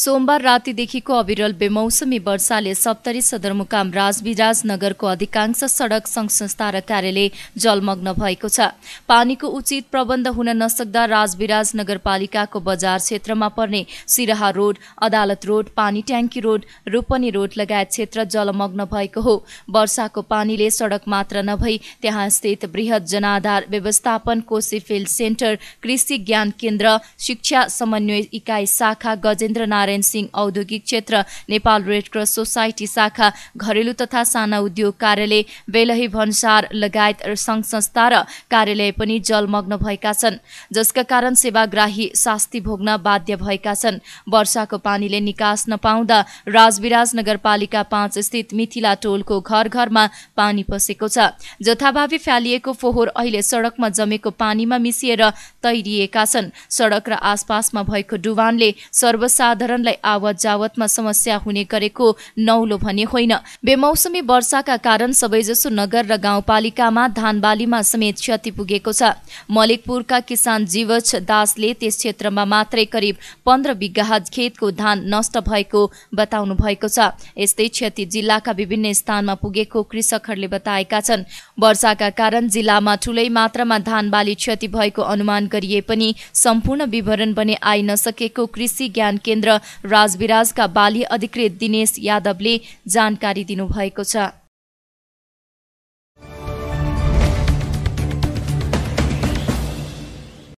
सोमबार रातिदेखिको अविरल बेमौसमी वर्षाले सप्तरी सदरमुकाम राजविराज नगरको अधिकांश सडक संघ संस्था र कार्यालय जलमग्न भएको छ पानीको उचित प्रबन्ध हुन नसक्दा राजविराज नगरपालिकाको बजार क्षेत्रमा पर्ने सिराहा रोड अदालत रोड पानी ट्याङ्की रोड रूपनी रोड लगायत क्षेत्र जलमग्न भएको हो वर्षाको पानीले सडक मात्र नभई त्यहाँ स्थित वृहत जनाधार व्यवस्थापन कोशी फिल्ड सेन्टर कृषि ज्ञान केन्द्र शिक्षा समन्वय इकाइ शाखा गजेन्द्र नारायण सिंह औद्योगिक क्षेत्र नेपाल रेडक्रस सोसाइटी शाखा घरेलु तथा साना उद्योग कार्यालय बेलही भन्सार लगायत सङ्घ संस्था र कार्यालय पनि जलमग्न भएका छन् जसका कारण सेवाग्राही शास्ति भोग्न बाध्य भएका छन् वर्षाको पानीले निकास नपाउँदा राजविराज नगरपालिका पाँच स्थित मिथिला टोलको घर घरमा पानी पसेको छ जथाभावी फ्यालिएको फोहोर अहिले सडकमा जमेको पानीमा मिसिएर तैरिएका छन् सडक र आसपासमा भएको डुवानले सर्वसाधारण वातावरणलाई आवत जावतमा समस्या हुने गरेको नौलो भने होइन बेमौसमी वर्षाका कारण सबैजसो नगर र गाउँपालिकामा धान बालीमा समेत क्षति पुगेको छ मलिकपुरका किसान जीवछ दासले त्यस क्षेत्रमा मात्रै करिब पन्ध्र बिघा खेतको धान नष्ट भएको बताउनु भएको छ यस्तै क्षति जिल्लाका विभिन्न स्थानमा पुगेको कृषकहरूले बताएका छन् वर्षाका कारण जिल्लामा ठुलै मात्रामा धान बाली क्षति भएको अनुमान गरिए पनि सम्पूर्ण विवरण बने आइ नसकेको कृषि ज्ञान केन्द्र राजविराजका बाली अधिकृत दिनेश यादवले जानकारी दिनुभएको छ